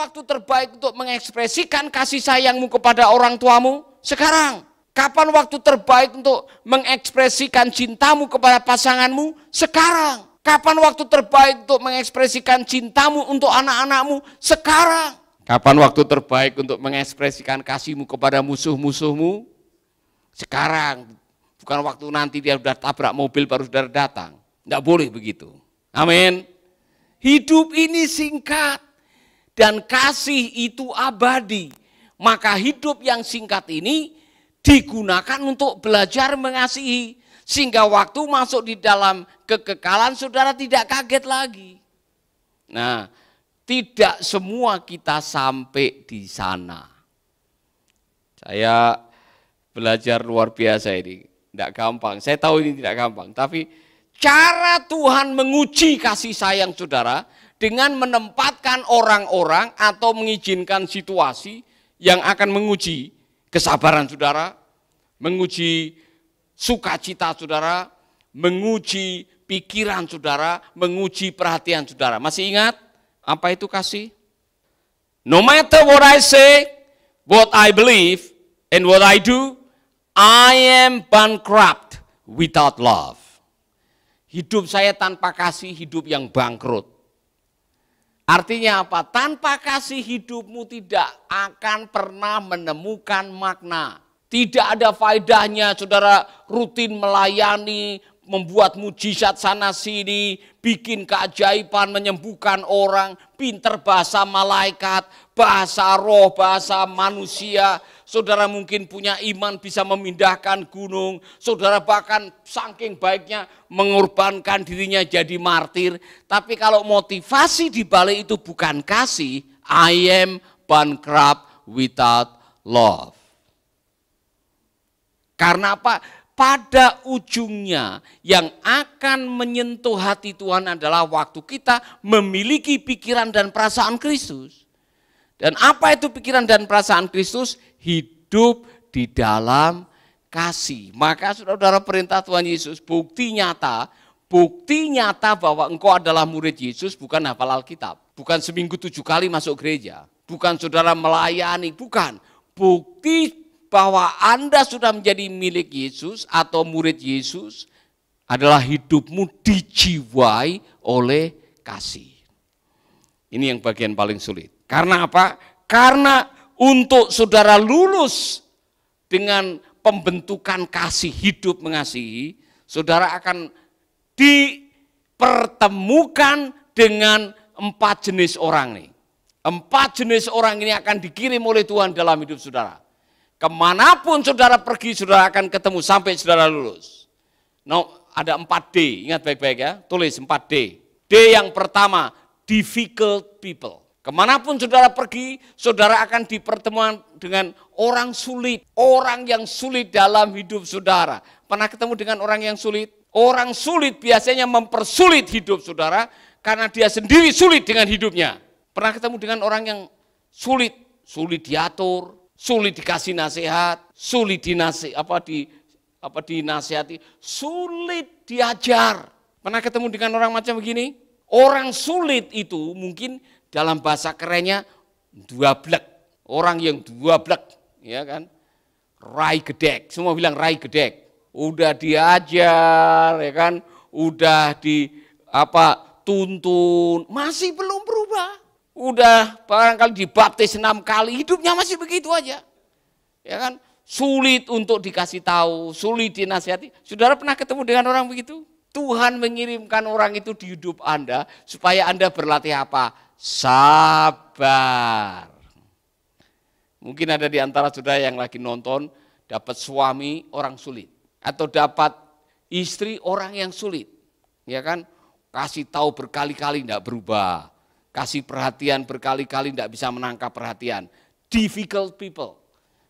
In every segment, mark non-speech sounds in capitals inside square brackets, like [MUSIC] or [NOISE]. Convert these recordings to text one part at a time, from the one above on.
waktu terbaik untuk mengekspresikan kasih sayangmu kepada orang tuamu? Sekarang. Kapan waktu terbaik untuk mengekspresikan cintamu kepada pasanganmu? Sekarang. Kapan waktu terbaik untuk mengekspresikan cintamu untuk anak-anakmu? Sekarang. Kapan waktu terbaik untuk mengekspresikan kasihmu kepada musuh-musuhmu? Sekarang. Bukan waktu nanti dia sudah tabrak mobil baru sudah datang. Tidak boleh begitu. Amin. Hidup ini singkat dan kasih itu abadi. Maka hidup yang singkat ini digunakan untuk belajar mengasihi sehingga waktu masuk di dalam kekekalan saudara tidak kaget lagi. Nah, tidak semua kita sampai di sana. Saya belajar luar biasa ini, tidak gampang. Saya tahu ini tidak gampang, tapi cara Tuhan menguji kasih sayang saudara dengan menempatkan orang-orang atau mengizinkan situasi yang akan menguji kesabaran saudara, menguji sukacita saudara, menguji pikiran saudara, menguji perhatian saudara. Masih ingat apa itu kasih? No matter what I say, what I believe, and what I do, I am bankrupt without love. Hidup saya tanpa kasih, hidup yang bangkrut. Artinya apa? Tanpa kasih hidupmu tidak akan pernah menemukan makna. Tidak ada faedahnya saudara rutin melayani, membuat mujizat sana sini, bikin keajaiban, menyembuhkan orang, pinter bahasa malaikat, bahasa roh, bahasa manusia, Saudara mungkin punya iman bisa memindahkan gunung. Saudara bahkan saking baiknya mengorbankan dirinya jadi martir. Tapi kalau motivasi di balik itu bukan kasih, I am bankrupt without love. Karena apa? Pada ujungnya yang akan menyentuh hati Tuhan adalah waktu kita memiliki pikiran dan perasaan Kristus. Dan apa itu pikiran dan perasaan Kristus? hidup di dalam kasih. Maka saudara-saudara perintah Tuhan Yesus bukti nyata, bukti nyata bahwa engkau adalah murid Yesus bukan hafal Alkitab. Bukan seminggu tujuh kali masuk gereja. Bukan saudara melayani, bukan. Bukti bahwa Anda sudah menjadi milik Yesus atau murid Yesus adalah hidupmu dijiwai oleh kasih. Ini yang bagian paling sulit. Karena apa? Karena untuk saudara lulus dengan pembentukan kasih hidup mengasihi, saudara akan dipertemukan dengan empat jenis orang nih. Empat jenis orang ini akan dikirim oleh Tuhan dalam hidup saudara. Kemanapun saudara pergi, saudara akan ketemu sampai saudara lulus. No, ada empat d ingat baik-baik ya, tulis empat d D yang pertama, difficult people. Kemanapun saudara pergi, saudara akan dipertemuan dengan orang sulit. Orang yang sulit dalam hidup saudara. Pernah ketemu dengan orang yang sulit? Orang sulit biasanya mempersulit hidup saudara karena dia sendiri sulit dengan hidupnya. Pernah ketemu dengan orang yang sulit, sulit diatur, sulit dikasih nasihat, sulit dinasi apa di apa dinasihati, sulit diajar. Pernah ketemu dengan orang macam begini? Orang sulit itu mungkin dalam bahasa kerennya dua blek. Orang yang dua blek, ya kan? Rai gedek, semua bilang rai gedek. Udah diajar, ya kan? Udah di apa tuntun, masih belum berubah. Udah barangkali dibaptis enam kali, hidupnya masih begitu aja. Ya kan? Sulit untuk dikasih tahu, sulit dinasihati. Saudara pernah ketemu dengan orang begitu? Tuhan mengirimkan orang itu di hidup Anda supaya Anda berlatih apa? Sabar. Mungkin ada di antara saudara yang lagi nonton dapat suami orang sulit atau dapat istri orang yang sulit. Ya kan? Kasih tahu berkali-kali tidak berubah. Kasih perhatian berkali-kali tidak bisa menangkap perhatian. Difficult people.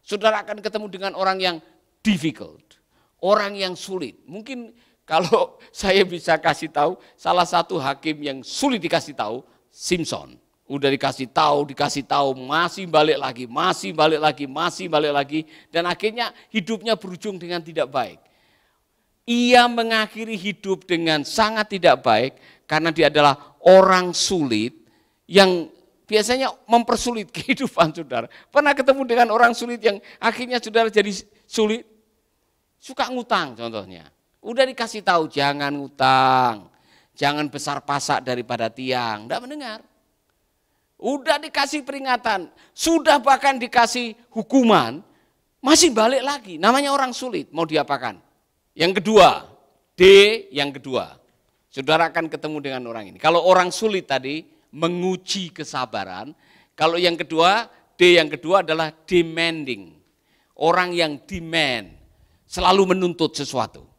Saudara akan ketemu dengan orang yang difficult. Orang yang sulit. Mungkin kalau [LAUGHS] saya bisa kasih tahu, salah satu hakim yang sulit dikasih tahu, Simpson. Udah dikasih tahu, dikasih tahu, masih balik lagi, masih balik lagi, masih balik lagi. Dan akhirnya hidupnya berujung dengan tidak baik. Ia mengakhiri hidup dengan sangat tidak baik karena dia adalah orang sulit yang biasanya mempersulit [LAUGHS] kehidupan saudara. Pernah ketemu dengan orang sulit yang akhirnya saudara jadi sulit? Suka ngutang contohnya Udah dikasih tahu jangan ngutang, jangan besar pasak daripada tiang, enggak mendengar. Udah dikasih peringatan, sudah bahkan dikasih hukuman, masih balik lagi. Namanya orang sulit, mau diapakan? Yang kedua, D yang kedua. Saudara akan ketemu dengan orang ini. Kalau orang sulit tadi menguji kesabaran, kalau yang kedua, D yang kedua adalah demanding. Orang yang demand, selalu menuntut sesuatu.